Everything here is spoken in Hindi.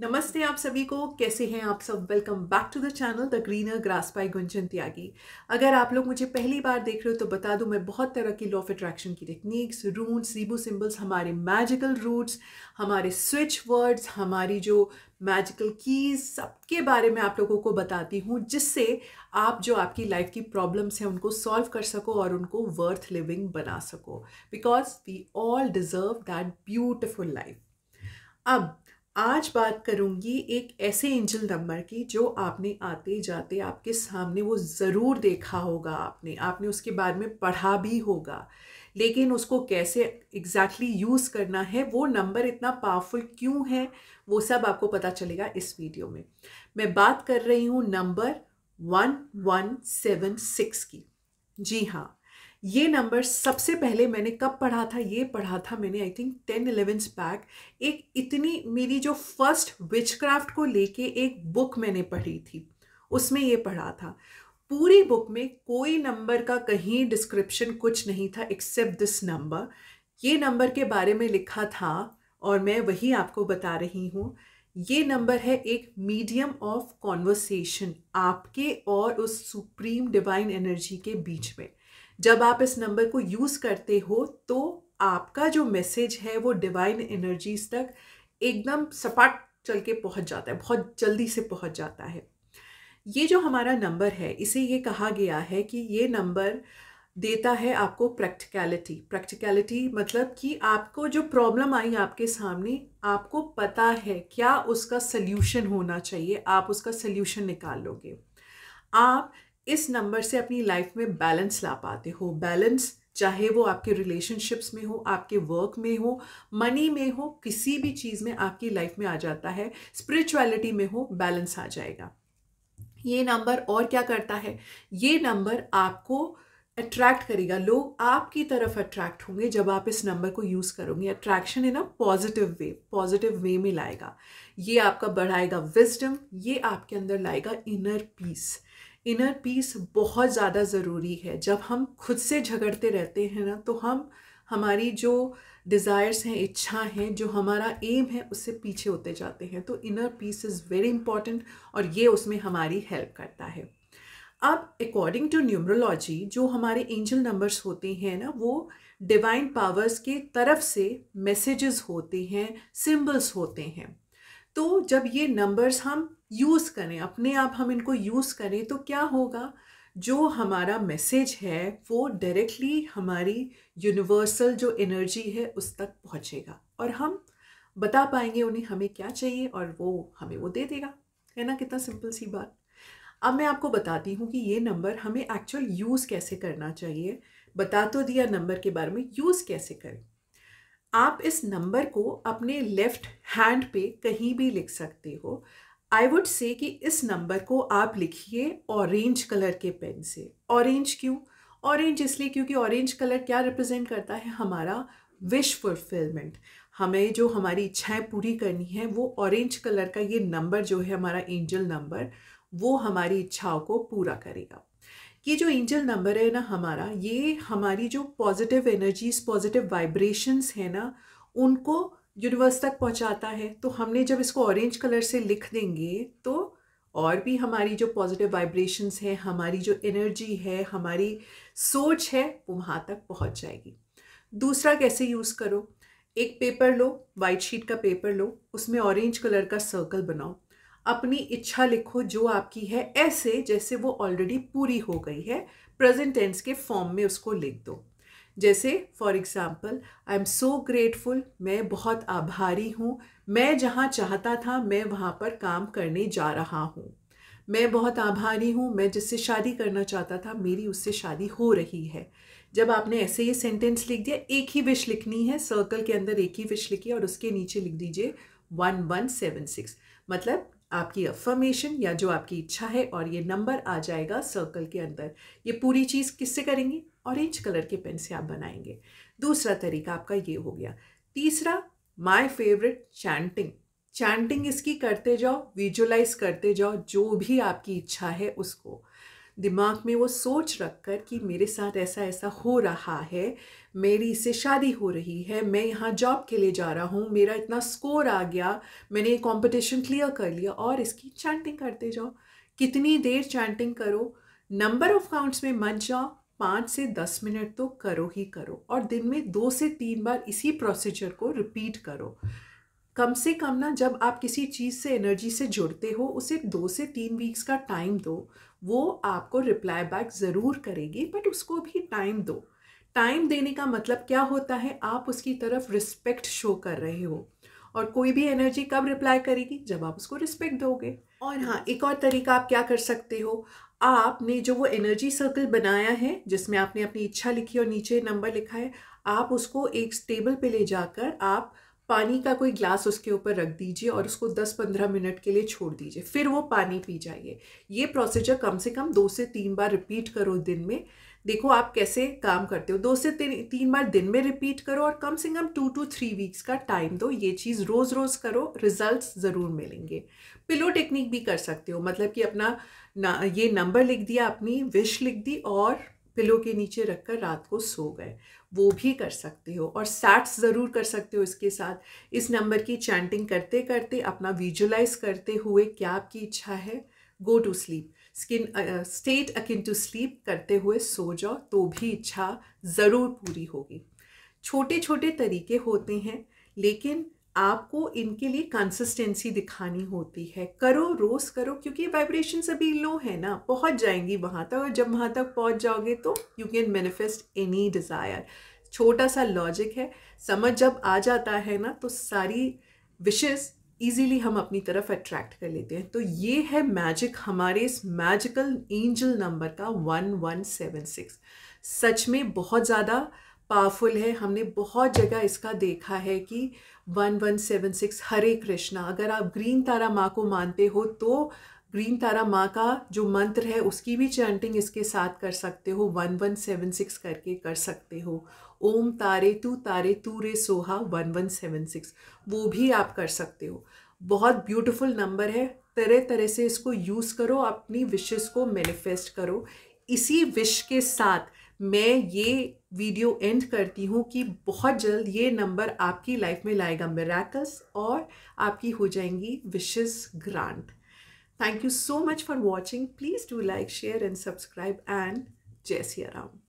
नमस्ते आप सभी को कैसे हैं आप सब welcome back to the channel the greener grass by Gunjan Tyagi अगर आप लोग मुझे पहली बार देख रहे हो तो बता दूं मैं बहुत तरह की लॉ ऑफ अट्रैक्शन की टेक्निक्स रूट्स रीबो सिंबल्स हमारे मैजिकल रूट्स हमारे स्विच वर्ड्स हमारी जो मैजिकल कीज सबके बारे में आप लोगों को बताती हूँ जिससे आप जो आपकी लाइफ की प्रॉब्लम्स हैं उनको सॉल्व कर सको और उनको वर्थ लिविंग बना सको because we all deserve that beautiful life अब आज बात करूंगी एक ऐसे एंजल नंबर की जो आपने आते जाते आपके सामने वो ज़रूर देखा होगा आपने आपने उसके बारे में पढ़ा भी होगा लेकिन उसको कैसे एग्जैक्टली exactly यूज़ करना है वो नंबर इतना पावरफुल क्यों है वो सब आपको पता चलेगा इस वीडियो में मैं बात कर रही हूँ number one one seven six की जी हाँ ये नंबर सबसे पहले मैंने कब पढ़ा था ये पढ़ा था मैंने I think ten elevens back एक इतनी मेरी जो फर्स्ट विचक्राफ्ट को लेके एक बुक मैंने पढ़ी थी उसमें ये पढ़ा था पूरी बुक में कोई नंबर का कहीं डिस्क्रिप्शन कुछ नहीं था एक्सेप्ट दिस नंबर ये नंबर के बारे में लिखा था और मैं वही आपको बता रही हूँ ये नंबर है एक मीडियम ऑफ कॉन्वर्सेशन आपके और उस सुप्रीम डिवाइन एनर्जी के बीच में जब आप इस नंबर को यूज़ करते हो तो आपका जो मैसेज है वो डिवाइन एनर्जीज तक एकदम सपाट चल के पहुँच जाता है बहुत जल्दी से पहुँच जाता है ये जो हमारा नंबर है इसे ये कहा गया है कि ये नंबर देता है आपको प्रैक्टिकलिटी प्रैक्टिकलिटी मतलब कि आपको जो प्रॉब्लम आई आपके सामने आपको पता है क्या उसका सल्यूशन होना चाहिए आप उसका सल्यूशन निकाल लोगे आप इस नंबर से अपनी लाइफ में बैलेंस ला पाते हो बैलेंस चाहे वो आपके रिलेशनशिप्स में हो आपके वर्क में हो मनी में हो किसी भी चीज़ में आपकी लाइफ में आ जाता है स्पिरिचुअलिटी में हो बैलेंस आ जाएगा ये नंबर और क्या करता है ये नंबर आपको अट्रैक्ट करेगा लोग आपकी तरफ अट्रैक्ट होंगे जब आप इस नंबर को यूज़ करोगे attraction in a positive way positive way में लाएगा ये आपका बढ़ाएगा विजडम ये आपके अंदर लाएगा इनर पीस इनर पीस बहुत ज़्यादा ज़रूरी है जब हम खुद से झगड़ते रहते हैं ना तो हम हमारी जो डिज़ायर्स हैं इच्छा हैं जो हमारा एम है उससे पीछे होते जाते हैं तो inner peace is very important और ये उसमें हमारी हेल्प करता है अब अकॉर्डिंग टू न्यूमरोलॉजी जो हमारे एंजल नंबर्स होते हैं ना वो डिवाइन पावर्स के तरफ से मैसेजेस होते हैं सिम्बल्स होते हैं तो जब ये नंबर्स हम यूज़ करें अपने आप हम इनको यूज़ करें तो क्या होगा जो हमारा मैसेज है वो डायरेक्टली हमारी यूनिवर्सल जो एनर्जी है उस तक पहुँचेगा और हम बता पाएंगे उन्हें हमें क्या चाहिए और वो हमें वो दे देगा है ना कितना सिंपल सी बात अब मैं आपको बताती हूँ कि ये नंबर हमें एक्चुअल यूज़ कैसे करना चाहिए बता तो दिया नंबर के बारे में यूज़ कैसे करें आप इस नंबर को अपने लेफ़्ट हैंड पे कहीं भी लिख सकते हो आई वुड से कि इस नंबर को आप लिखिए ऑरेंज कलर के पेन से ऑरेंज क्यों ऑरेंज इसलिए क्योंकि ऑरेंज कलर क्या रिप्रेजेंट करता है हमारा विश फुलफिलमेंट हमें जो हमारी इच्छाएं पूरी करनी है वो ऑरेंज कलर का ये नंबर जो है हमारा एंजल नंबर वो हमारी इच्छाओं को पूरा करेगा ये जो एंजल नंबर है ना हमारा ये हमारी जो पॉजिटिव एनर्जीज पॉजिटिव वाइब्रेशंस है ना उनको यूनिवर्स तक पहुंचाता है तो हमने जब इसको ऑरेंज कलर से लिख देंगे तो और भी हमारी जो पॉजिटिव वाइब्रेशंस है हमारी जो एनर्जी है हमारी सोच है वो वहाँ तक पहुँच जाएगी दूसरा कैसे यूज़ करो एक पेपर लो वाइट शीट का पेपर लो उसमें ऑरेंज कलर का सर्कल बनाओ अपनी इच्छा लिखो जो आपकी है ऐसे जैसे वो ऑलरेडी पूरी हो गई है प्रेजेंट टेंस के फॉर्म में उसको लिख दो जैसे for example I am so grateful मैं बहुत आभारी हूँ मैं जहाँ चाहता था मैं वहाँ पर काम करने जा रहा हूँ मैं बहुत आभारी हूँ मैं जिससे शादी करना चाहता था मेरी उससे शादी हो रही है जब आपने ऐसे ये सेंटेंस लिख दिया एक ही विश लिखनी है सर्कल के अंदर एक ही विश लिखी और उसके नीचे लिख दीजिए वन वन सेवन सिक्स मतलब आपकी अफर्मेशन या जो आपकी इच्छा है और ये नंबर आ जाएगा सर्कल के अंदर ये पूरी चीज़ किससे करेंगी ऑरेंज कलर के पेन से आप बनाएंगे दूसरा तरीका आपका ये हो गया तीसरा माय फेवरेट चैंटिंग चैंटिंग इसकी करते जाओ विजुलाइज करते जाओ जो भी आपकी इच्छा है उसको दिमाग में वो सोच रख कर कि मेरे साथ ऐसा ऐसा हो रहा है मेरी इससे शादी हो रही है मैं यहाँ जॉब के लिए जा रहा हूँ मेरा इतना स्कोर आ गया मैंने ये कॉम्पिटिशन क्लियर कर लिया और इसकी चैंटिंग करते जाओ कितनी देर चैंटिंग करो नंबर ऑफ काउंट्स में मत जाओ पाँच से दस मिनट तो करो ही करो और दिन में दो से तीन बार इसी प्रोसीजर को रिपीट करो कम से कम ना जब आप किसी चीज़ से एनर्जी से जुड़ते हो उसे दो से तीन वीक्स का टाइम दो वो आपको रिप्लाई बैक ज़रूर करेगी बट उसको भी टाइम दो टाइम देने का मतलब क्या होता है आप उसकी तरफ रिस्पेक्ट शो कर रहे हो और कोई भी एनर्जी कब रिप्लाई करेगी जब आप उसको रिस्पेक्ट दोगे और हाँ एक और तरीका आप क्या कर सकते हो आपने जो वो एनर्जी सर्कल बनाया है जिसमें आपने अपनी इच्छा लिखी और नीचे नंबर लिखा है आप उसको एक टेबल पे ले जाकर आप पानी का कोई ग्लास उसके ऊपर रख दीजिए और उसको 10-15 मिनट के लिए छोड़ दीजिए फिर वो पानी पी जाइए ये प्रोसीजर कम से कम दो से तीन बार रिपीट करो दिन में देखो आप कैसे काम करते हो दो से तीन तीन बार दिन में रिपीट करो और कम से कम टू टू थ्री वीक्स का टाइम दो ये चीज़ रोज़ रोज़ करो रिजल्ट्स ज़रूर मिलेंगे पिलो टेक्निक भी कर सकते हो मतलब कि अपना ना ये नंबर लिख दिया अपनी विश लिख दी और पिलो के नीचे रखकर रात को सो गए वो भी कर सकते हो और सैट्स ज़रूर कर सकते हो इसके साथ इस नंबर की चैंटिंग करते करते अपना विजुलाइज करते हुए क्या आपकी इच्छा है go to sleep skin state akin to sleep करते हुए सो जाओ तो भी इच्छा ज़रूर पूरी होगी छोटे छोटे तरीके होते हैं लेकिन आपको इनके लिए कंसिस्टेंसी दिखानी होती है करो रोज़ करो क्योंकि वाइब्रेशन अभी लो है ना पहुंच जाएंगी वहाँ तक और जब वहाँ तक पहुँच जाओगे तो you can manifest any desire छोटा सा लॉजिक है समझ जब आ जाता है ना तो सारी विशेज़ ईजीली हम अपनी तरफ अट्रैक्ट कर लेते हैं तो ये है मैजिक हमारे इस मैजिकल एंजल नंबर का वन वन सेवन सिक्स सच में बहुत ज़्यादा पावरफुल है हमने बहुत जगह इसका देखा है कि one one seven six Hare Krishna अगर आप ग्रीन तारा माँ को मानते हो तो ग्रीन तारा माँ का जो मंत्र है उसकी भी चैंटिंग इसके साथ कर सकते हो वन वन सेवन सिक्स करके कर सकते हो ओम तारे तू तारे तू रे सोहा वन वन सेवन सिक्स वो भी आप कर सकते हो बहुत ब्यूटीफुल नंबर है तरह तरह से इसको यूज़ करो अपनी विशेस को मैनिफेस्ट करो इसी विश के साथ मैं ये वीडियो एंड करती हूँ कि बहुत जल्द ये नंबर आपकी लाइफ में लाएगा मेराकस और आपकी हो जाएंगी wishes grant thank you so much for watching please do like share and subscribe and जय सिया राम